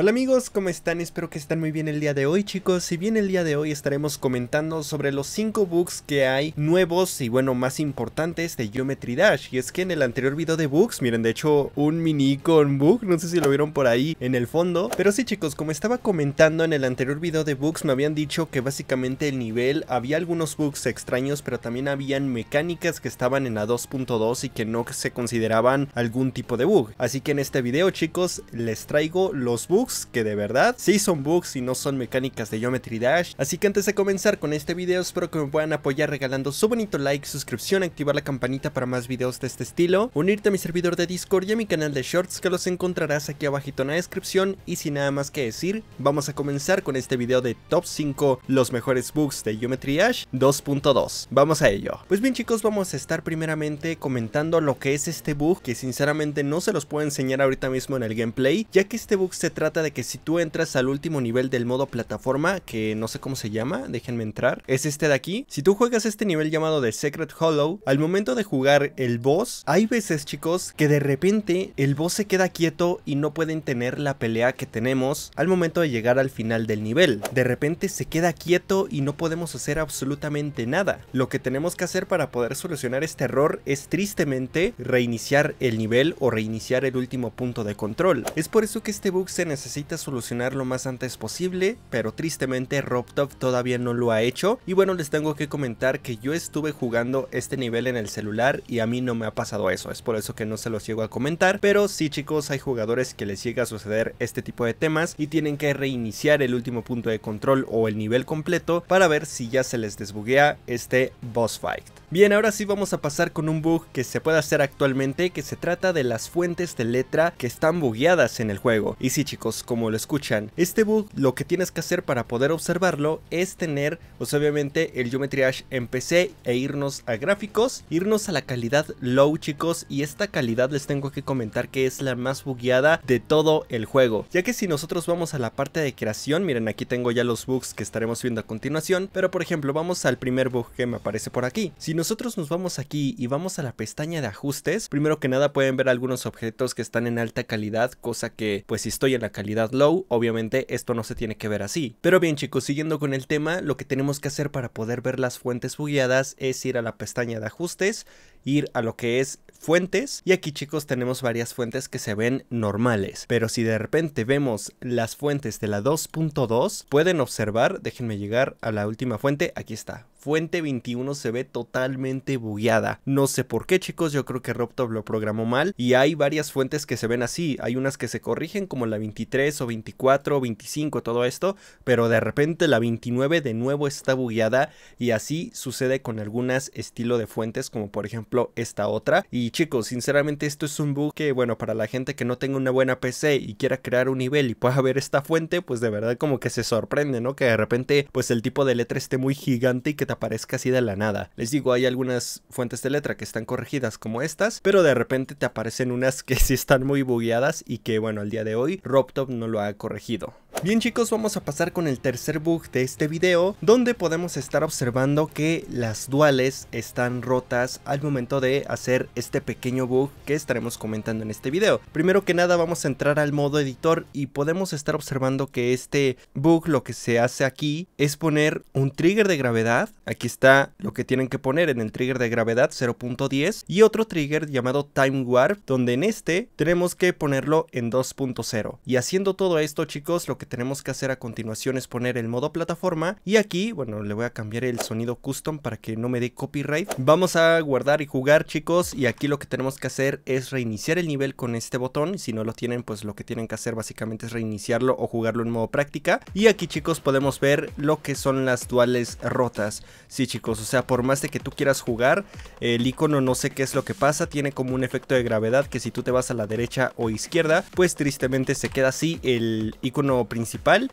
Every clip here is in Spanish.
Hola amigos, ¿cómo están? Espero que estén muy bien el día de hoy chicos. Si bien el día de hoy estaremos comentando sobre los 5 bugs que hay nuevos y bueno más importantes de Geometry Dash. Y es que en el anterior video de bugs, miren de hecho un mini con bug, no sé si lo vieron por ahí en el fondo. Pero sí chicos, como estaba comentando en el anterior video de bugs me habían dicho que básicamente el nivel había algunos bugs extraños pero también habían mecánicas que estaban en la 2.2 y que no se consideraban algún tipo de bug. Así que en este video chicos les traigo los bugs que de verdad si son bugs y no son mecánicas de Geometry Dash. Así que antes de comenzar con este video espero que me puedan apoyar regalando su bonito like, suscripción, activar la campanita para más videos de este estilo, unirte a mi servidor de Discord y a mi canal de Shorts que los encontrarás aquí abajito en la descripción y sin nada más que decir, vamos a comenzar con este video de Top 5 los mejores bugs de Geometry Dash 2.2. Vamos a ello. Pues bien chicos, vamos a estar primeramente comentando lo que es este bug que sinceramente no se los puedo enseñar ahorita mismo en el gameplay, ya que este bug se trata de que si tú entras al último nivel del modo plataforma, que no sé cómo se llama, déjenme entrar, es este de aquí. Si tú juegas este nivel llamado de Secret Hollow, al momento de jugar el boss, hay veces chicos que de repente el boss se queda quieto y no pueden tener la pelea que tenemos al momento de llegar al final del nivel. De repente se queda quieto y no podemos hacer absolutamente nada. Lo que tenemos que hacer para poder solucionar este error es tristemente reiniciar el nivel o reiniciar el último punto de control. Es por eso que este bug se necesita necesita solucionar lo más antes posible, pero tristemente RobTop todavía no lo ha hecho. Y bueno, les tengo que comentar que yo estuve jugando este nivel en el celular y a mí no me ha pasado eso, es por eso que no se los llego a comentar, pero sí chicos, hay jugadores que les llega a suceder este tipo de temas y tienen que reiniciar el último punto de control o el nivel completo para ver si ya se les desbuguea este boss fight. Bien, ahora sí vamos a pasar con un bug que se puede hacer actualmente que se trata de las fuentes de letra que están bugueadas en el juego. Y sí chicos, como lo escuchan. Este bug lo que tienes que hacer para poder observarlo es tener pues obviamente el Geometry Dash en PC e irnos a gráficos, irnos a la calidad low chicos y esta calidad les tengo que comentar que es la más bugueada de todo el juego. Ya que si nosotros vamos a la parte de creación, miren aquí tengo ya los bugs que estaremos viendo a continuación, pero por ejemplo vamos al primer bug que me aparece por aquí. Si nosotros nos vamos aquí y vamos a la pestaña de ajustes, primero que nada pueden ver algunos objetos que están en alta calidad, cosa que pues si estoy en la calidad low, obviamente esto no se tiene que ver así. Pero bien chicos, siguiendo con el tema, lo que tenemos que hacer para poder ver las fuentes bugueadas es ir a la pestaña de ajustes ir a lo que es fuentes y aquí chicos tenemos varias fuentes que se ven normales pero si de repente vemos las fuentes de la 2.2 pueden observar déjenme llegar a la última fuente aquí está Fuente 21 se ve totalmente bugueada. No sé por qué chicos, yo creo que RobTop lo programó mal y hay varias fuentes que se ven así. Hay unas que se corrigen como la 23 o 24 o 25, todo esto, pero de repente la 29 de nuevo está bugueada y así sucede con algunas estilo de fuentes como por ejemplo esta otra. Y chicos, sinceramente esto es un bug que bueno, para la gente que no tenga una buena PC y quiera crear un nivel y pueda ver esta fuente, pues de verdad como que se sorprende, ¿no? Que de repente pues el tipo de letra esté muy gigante y que te aparezca así de la nada. Les digo, hay algunas fuentes de letra que están corregidas como estas, pero de repente te aparecen unas que sí están muy bugueadas y que bueno, al día de hoy RobTop no lo ha corregido. Bien chicos, vamos a pasar con el tercer bug de este video, donde podemos estar observando que las duales están rotas al momento de hacer este pequeño bug que estaremos comentando en este video. Primero que nada vamos a entrar al modo editor y podemos estar observando que este bug lo que se hace aquí es poner un trigger de gravedad, aquí está lo que tienen que poner en el trigger de gravedad 0.10 y otro trigger llamado time warp, donde en este tenemos que ponerlo en 2.0 y haciendo todo esto chicos lo que tenemos que hacer a continuación es poner el modo plataforma y aquí, bueno, le voy a cambiar el sonido custom para que no me dé copyright. Vamos a guardar y jugar chicos y aquí lo que tenemos que hacer es reiniciar el nivel con este botón. Si no lo tienen, pues lo que tienen que hacer básicamente es reiniciarlo o jugarlo en modo práctica. Y aquí chicos podemos ver lo que son las duales rotas. Sí chicos, o sea, por más de que tú quieras jugar, el icono no sé qué es lo que pasa. Tiene como un efecto de gravedad que si tú te vas a la derecha o izquierda, pues tristemente se queda así el icono principal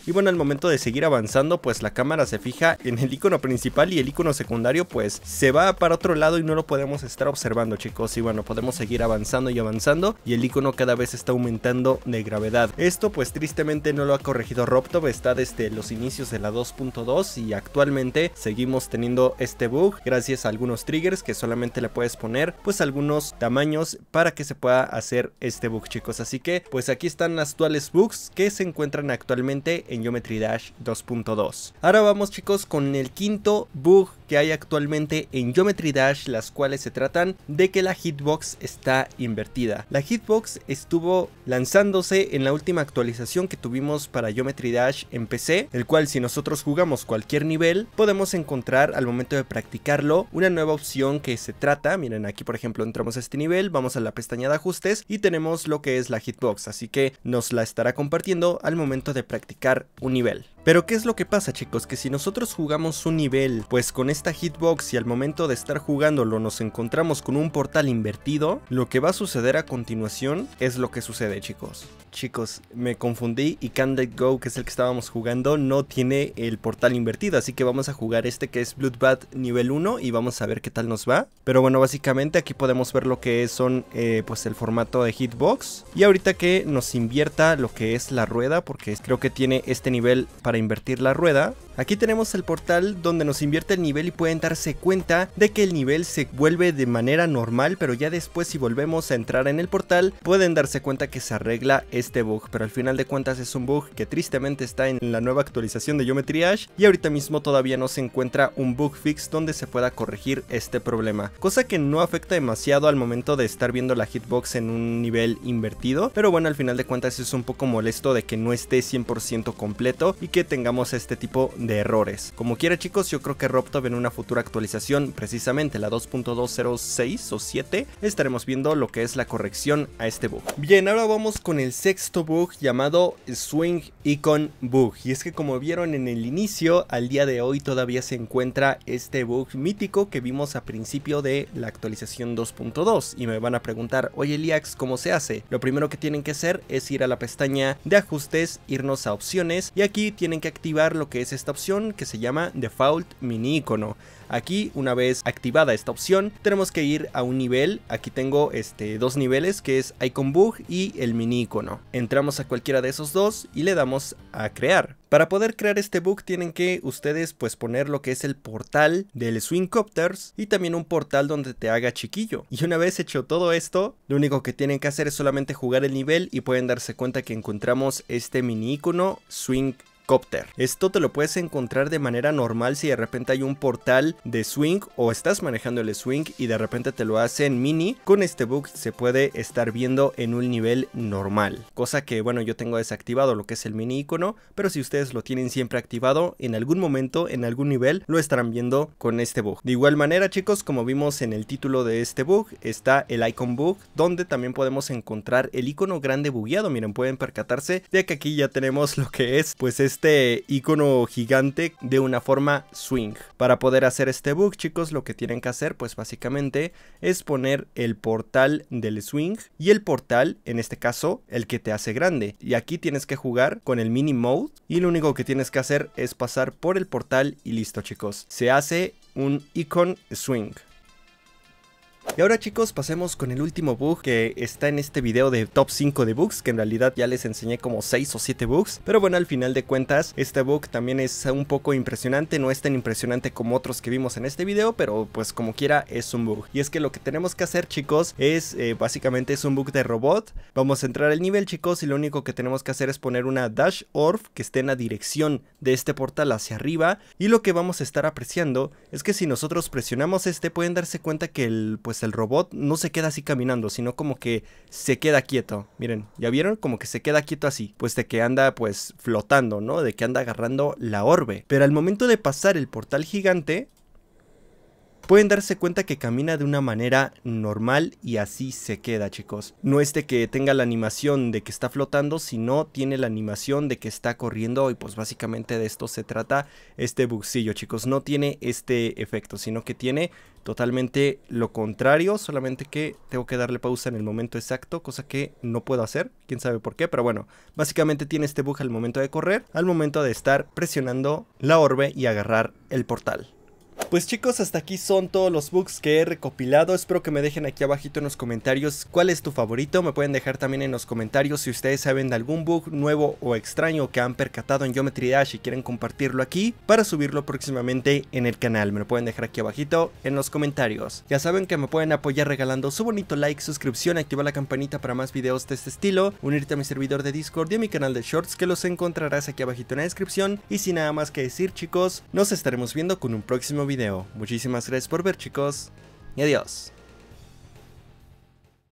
y bueno al momento de seguir avanzando pues la cámara se fija en el icono principal y el icono secundario pues se va para otro lado y no lo podemos estar observando chicos y bueno podemos seguir avanzando y avanzando y el icono cada vez está aumentando de gravedad esto pues tristemente no lo ha corregido RobTop está desde los inicios de la 2.2 y actualmente seguimos teniendo este bug gracias a algunos triggers que solamente le puedes poner pues algunos tamaños para que se pueda hacer este bug chicos así que pues aquí están las actuales bugs que se encuentran actualmente en Geometry Dash 2.2. Ahora vamos chicos con el quinto bug que hay actualmente en Geometry Dash, las cuales se tratan de que la hitbox está invertida. La hitbox estuvo lanzándose en la última actualización que tuvimos para Geometry Dash en PC, el cual si nosotros jugamos cualquier nivel, podemos encontrar al momento de practicarlo una nueva opción que se trata, miren aquí por ejemplo entramos a este nivel, vamos a la pestaña de ajustes y tenemos lo que es la hitbox, así que nos la estará compartiendo al momento de practicar un nivel. Pero ¿qué es lo que pasa chicos? Que si nosotros jugamos un nivel pues con esta hitbox y al momento de estar jugándolo nos encontramos con un portal invertido, lo que va a suceder a continuación es lo que sucede chicos. Chicos, me confundí y Candle Go, que es el que estábamos jugando, no tiene el portal invertido, así que vamos a jugar este que es Bloodbath nivel 1 y vamos a ver qué tal nos va. Pero bueno, básicamente aquí podemos ver lo que son eh, pues el formato de hitbox y ahorita que nos invierta lo que es la rueda, porque creo que tiene este nivel para invertir la rueda. Aquí tenemos el portal donde nos invierte el nivel y pueden darse cuenta de que el nivel se vuelve de manera normal, pero ya después si volvemos a entrar en el portal pueden darse cuenta que se arregla este bug, pero al final de cuentas es un bug que tristemente está en la nueva actualización de Geometry Dash y ahorita mismo todavía no se encuentra un bug fix donde se pueda corregir este problema, cosa que no afecta demasiado al momento de estar viendo la hitbox en un nivel invertido, pero bueno al final de cuentas es un poco molesto de que no esté 100% completo y que tengamos este tipo de errores. Como quiera chicos, yo creo que RobTop en una futura actualización, precisamente la 2.206 o 7, estaremos viendo lo que es la corrección a este bug. Bien, ahora vamos con el sexto bug llamado Swing Icon Bug. Y es que como vieron en el inicio, al día de hoy todavía se encuentra este bug mítico que vimos a principio de la actualización 2.2. Y me van a preguntar, oye Liax, ¿cómo se hace? Lo primero que tienen que hacer es ir a la pestaña de ajustes, irnos a opciones y aquí tienen que activar lo que es esta opción que se llama Default Mini Icono. Aquí, una vez activada esta opción, tenemos que ir a un nivel. Aquí tengo este, dos niveles, que es Icon Bug y el mini icono. Entramos a cualquiera de esos dos y le damos a crear. Para poder crear este bug tienen que ustedes pues poner lo que es el portal del Swing Copters y también un portal donde te haga chiquillo. Y una vez hecho todo esto, lo único que tienen que hacer es solamente jugar el nivel y pueden darse cuenta que encontramos este mini icono Swing Copter. Esto te lo puedes encontrar de manera normal si de repente hay un portal de swing o estás manejando el swing y de repente te lo hacen mini. Con este bug se puede estar viendo en un nivel normal, cosa que bueno yo tengo desactivado lo que es el mini icono, pero si ustedes lo tienen siempre activado en algún momento, en algún nivel lo estarán viendo con este bug. De igual manera chicos como vimos en el título de este bug está el icon bug donde también podemos encontrar el icono grande bugueado. Miren pueden percatarse de que aquí ya tenemos lo que es pues es este icono gigante de una forma swing. Para poder hacer este bug, chicos, lo que tienen que hacer, pues básicamente es poner el portal del swing y el portal, en este caso, el que te hace grande. Y aquí tienes que jugar con el mini mode y lo único que tienes que hacer es pasar por el portal y listo, chicos. Se hace un icon swing. Y ahora chicos, pasemos con el último bug que está en este video de top 5 de bugs, que en realidad ya les enseñé como 6 o 7 bugs, pero bueno, al final de cuentas, este bug también es un poco impresionante, no es tan impresionante como otros que vimos en este video, pero pues como quiera es un bug. Y es que lo que tenemos que hacer chicos es, eh, básicamente es un bug de robot, vamos a entrar al nivel chicos y lo único que tenemos que hacer es poner una dash orf que esté en la dirección de este portal hacia arriba y lo que vamos a estar apreciando es que si nosotros presionamos este pueden darse cuenta que el pues el robot no se queda así caminando, sino como que se queda quieto. Miren, ¿ya vieron? Como que se queda quieto así, pues de que anda pues flotando, ¿no? De que anda agarrando la orbe. Pero al momento de pasar el portal gigante, pueden darse cuenta que camina de una manera normal y así se queda chicos. No es de que tenga la animación de que está flotando, sino tiene la animación de que está corriendo y pues básicamente de esto se trata este bugsillo chicos. No tiene este efecto, sino que tiene totalmente lo contrario, solamente que tengo que darle pausa en el momento exacto, cosa que no puedo hacer, quién sabe por qué, pero bueno, básicamente tiene este bug al momento de correr, al momento de estar presionando la orbe y agarrar el portal. Pues chicos, hasta aquí son todos los bugs que he recopilado. Espero que me dejen aquí abajito en los comentarios cuál es tu favorito. Me pueden dejar también en los comentarios si ustedes saben de algún bug nuevo o extraño que han percatado en Geometry Dash y quieren compartirlo aquí para subirlo próximamente en el canal. Me lo pueden dejar aquí abajito en los comentarios. Ya saben que me pueden apoyar regalando su bonito like, suscripción, activar la campanita para más videos de este estilo, unirte a mi servidor de Discord y a mi canal de Shorts que los encontrarás aquí abajito en la descripción. Y sin nada más que decir chicos, nos estaremos viendo con un próximo video. Muchísimas gracias por ver chicos y adiós.